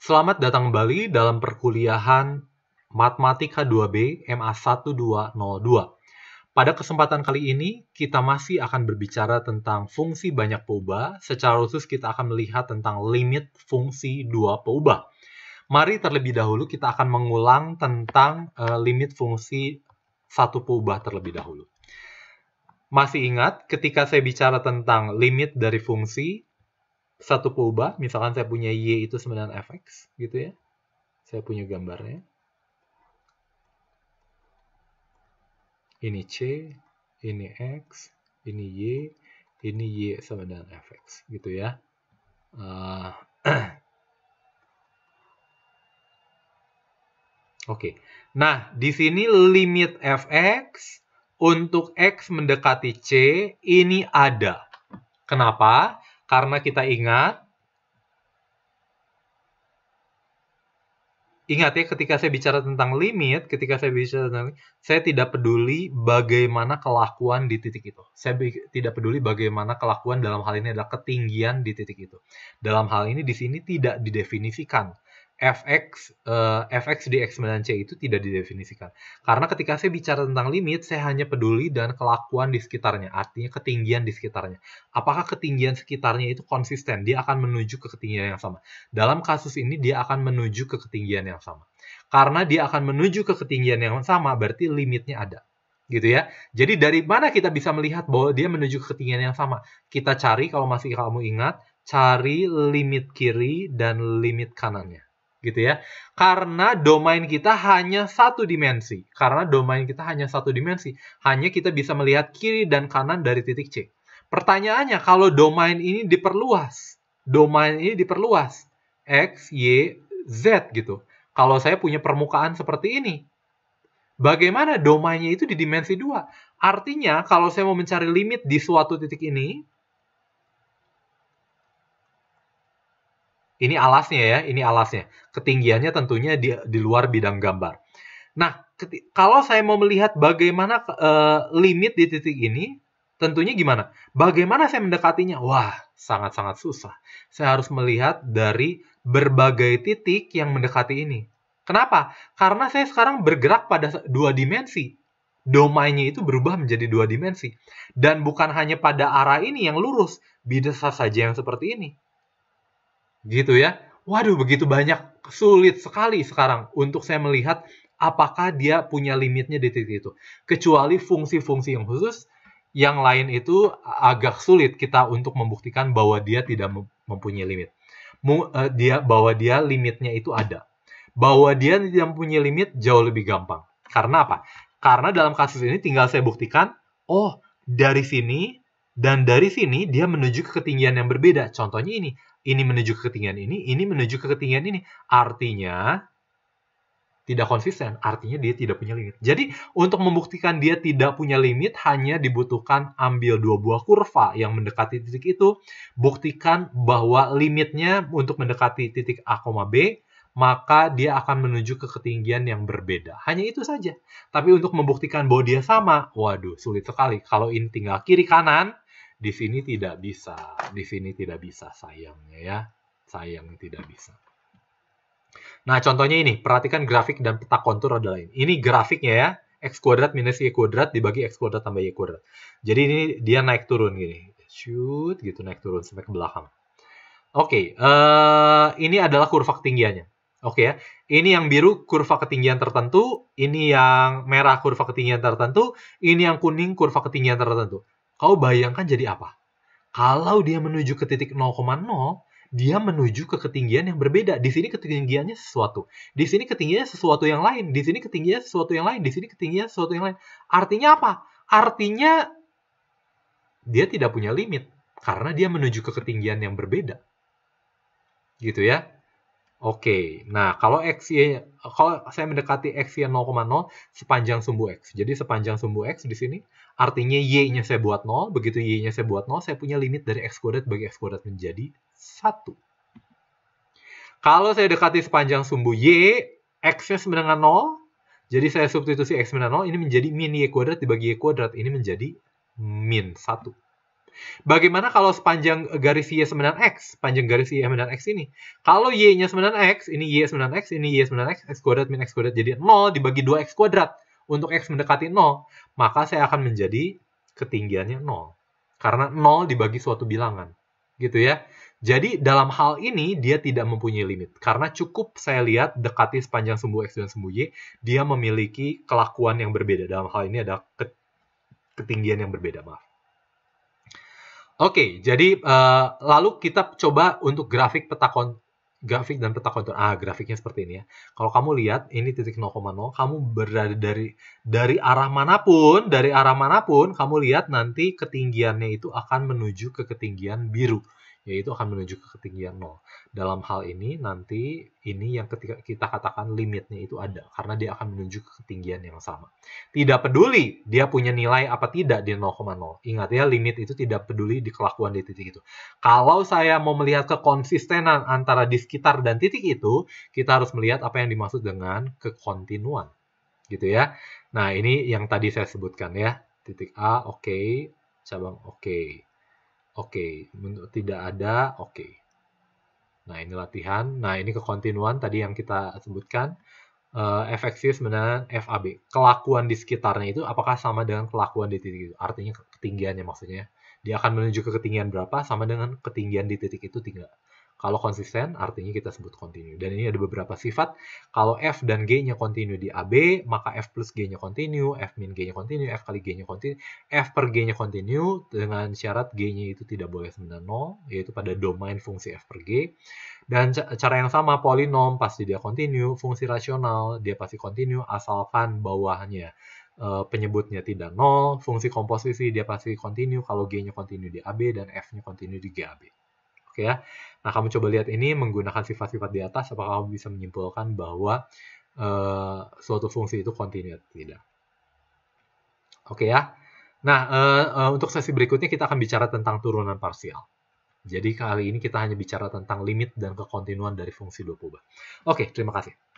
Selamat datang kembali dalam perkuliahan Matematika 2B MA1202. Pada kesempatan kali ini, kita masih akan berbicara tentang fungsi banyak peubah. Secara khusus kita akan melihat tentang limit fungsi dua peubah. Mari terlebih dahulu kita akan mengulang tentang uh, limit fungsi satu peubah terlebih dahulu. Masih ingat ketika saya bicara tentang limit dari fungsi, satu pulba, misalkan saya punya Y itu 9fx gitu ya. Saya punya gambarnya. Ini C, ini X, ini Y, ini Y sama dengan fx gitu ya. Uh, Oke, okay. nah di sini limit fx untuk x mendekati c ini ada. Kenapa? Karena kita ingat, ingat ya ketika saya bicara tentang limit, ketika saya bicara tentang saya tidak peduli bagaimana kelakuan di titik itu. Saya tidak peduli bagaimana kelakuan dalam hal ini adalah ketinggian di titik itu. Dalam hal ini di sini tidak didefinisikan fx uh, eh, fx di x9c itu tidak didefinisikan. Karena ketika saya bicara tentang limit, saya hanya peduli dan kelakuan di sekitarnya, artinya ketinggian di sekitarnya. Apakah ketinggian sekitarnya itu konsisten? Dia akan menuju ke ketinggian yang sama. Dalam kasus ini dia akan menuju ke ketinggian yang sama. Karena dia akan menuju ke ketinggian yang sama, berarti limitnya ada. Gitu ya. Jadi dari mana kita bisa melihat bahwa dia menuju ke ketinggian yang sama? Kita cari kalau masih kamu ingat, cari limit kiri dan limit kanannya gitu ya. Karena domain kita hanya satu dimensi. Karena domain kita hanya satu dimensi. Hanya kita bisa melihat kiri dan kanan dari titik C. Pertanyaannya, kalau domain ini diperluas, domain ini diperluas, X, Y, Z gitu. Kalau saya punya permukaan seperti ini, bagaimana domainnya itu di dimensi 2? Artinya, kalau saya mau mencari limit di suatu titik ini, Ini alasnya ya, ini alasnya. Ketinggiannya tentunya di, di luar bidang gambar. Nah, kalau saya mau melihat bagaimana uh, limit di titik ini, tentunya gimana? Bagaimana saya mendekatinya? Wah, sangat-sangat susah. Saya harus melihat dari berbagai titik yang mendekati ini. Kenapa? Karena saya sekarang bergerak pada dua dimensi. Domainnya itu berubah menjadi dua dimensi. Dan bukan hanya pada arah ini yang lurus, bisa saja yang seperti ini gitu ya. Waduh, begitu banyak sulit sekali sekarang untuk saya melihat apakah dia punya limitnya di titik itu. Kecuali fungsi-fungsi yang khusus, yang lain itu agak sulit kita untuk membuktikan bahwa dia tidak mempunyai limit. Eh, dia bahwa dia limitnya itu ada. Bahwa dia tidak mempunyai limit jauh lebih gampang. Karena apa? Karena dalam kasus ini tinggal saya buktikan, oh dari sini dan dari sini dia menuju ke ketinggian yang berbeda. Contohnya ini, ini menuju ke ketinggian ini, ini menuju ke ketinggian ini. Artinya tidak konsisten, artinya dia tidak punya limit. Jadi untuk membuktikan dia tidak punya limit hanya dibutuhkan ambil dua buah kurva yang mendekati titik itu, buktikan bahwa limitnya untuk mendekati titik A, B, maka dia akan menuju ke ketinggian yang berbeda. Hanya itu saja. Tapi untuk membuktikan bahwa dia sama, waduh sulit sekali. Kalau ini tinggal kiri kanan, di sini tidak bisa, di sini tidak bisa sayangnya ya. Sayang tidak bisa. Nah, contohnya ini, perhatikan grafik dan peta kontur adalah ini. Ini grafiknya ya, x kuadrat minus y kuadrat dibagi x kuadrat tambah y kuadrat. Jadi ini dia naik turun gini. Shoot, gitu naik turun sampai ke belakang. Oke, okay, uh, eh, ini adalah kurva ketinggiannya. Oke okay, ya, ini yang biru kurva ketinggian tertentu, ini yang merah kurva ketinggian tertentu, ini yang kuning kurva ketinggian tertentu. Kau bayangkan jadi apa? Kalau dia menuju ke titik 0,0, dia menuju ke ketinggian yang berbeda. Di sini ketinggiannya sesuatu. Di sini ketinggiannya sesuatu yang lain. Di sini ketinggiannya sesuatu yang lain. Di sini ketinggiannya sesuatu yang lain. Artinya apa? Artinya dia tidak punya limit karena dia menuju ke ketinggian yang berbeda. Gitu ya. Oke, nah kalau x y kalau saya mendekati x 0,0 sepanjang sumbu x. Jadi sepanjang sumbu x di sini artinya y-nya saya buat 0, begitu y-nya saya buat 0, saya punya limit dari x kuadrat bagi x kuadrat menjadi 1. Kalau saya dekati sepanjang sumbu y, x-nya sama dengan 0, jadi saya substitusi x minus 0, ini menjadi min y kuadrat dibagi y kuadrat, ini menjadi min 1. Bagaimana kalau sepanjang garis Y 9X, panjang garis Y 9X ini? Kalau Y-nya 9X, ini Y 9X, ini Y 9X, X kuadrat min X kuadrat jadi 0 dibagi 2X kuadrat. Untuk X mendekati 0, maka saya akan menjadi ketinggiannya 0. Karena 0 dibagi suatu bilangan. Gitu ya. Jadi dalam hal ini dia tidak mempunyai limit karena cukup saya lihat dekati sepanjang sumbu x dan sumbu y dia memiliki kelakuan yang berbeda dalam hal ini ada ketinggian yang berbeda maaf. Oke, jadi uh, lalu kita coba untuk grafik peta kon grafik dan peta kontur. Ah, grafiknya seperti ini ya. Kalau kamu lihat ini titik 0,0, kamu berada dari dari arah manapun, dari arah manapun kamu lihat nanti ketinggiannya itu akan menuju ke ketinggian biru yaitu akan menuju ke ketinggian 0. Dalam hal ini nanti ini yang ketika kita katakan limitnya itu ada karena dia akan menuju ke ketinggian yang sama. Tidak peduli dia punya nilai apa tidak di 0,0. Ingat ya limit itu tidak peduli di kelakuan di titik itu. Kalau saya mau melihat kekonsistenan antara di sekitar dan titik itu, kita harus melihat apa yang dimaksud dengan kekontinuan. Gitu ya. Nah, ini yang tadi saya sebutkan ya. Titik A oke, okay. cabang oke. Okay Oke, okay. tidak ada, oke. Okay. Nah, ini latihan. Nah, ini kekontinuan tadi yang kita sebutkan. Uh, eh, efektif sebenarnya FAB. Kelakuan di sekitarnya itu apakah sama dengan kelakuan di titik itu? Artinya ketinggiannya maksudnya. Dia akan menuju ke ketinggian berapa sama dengan ketinggian di titik itu tinggal. Kalau konsisten artinya kita sebut continue. Dan ini ada beberapa sifat. Kalau F dan G-nya continue di AB, maka F plus G-nya continue, F min G-nya continue, F kali G-nya continue, F per G-nya continue dengan syarat G-nya itu tidak boleh 0, yaitu pada domain fungsi F per G. Dan cara yang sama, polinom pasti dia continue, fungsi rasional dia pasti continue asalkan bawahnya eh, penyebutnya tidak nol, fungsi komposisi dia pasti continue kalau G-nya continue di AB dan F-nya continue di GAB. Oke ya. Nah, kamu coba lihat ini menggunakan sifat-sifat di atas, apakah kamu bisa menyimpulkan bahwa uh, suatu fungsi itu kontinu atau tidak? Oke ya. Nah, uh, uh, untuk sesi berikutnya kita akan bicara tentang turunan parsial. Jadi kali ini kita hanya bicara tentang limit dan kekontinuan dari fungsi dua kubah. Oke, terima kasih.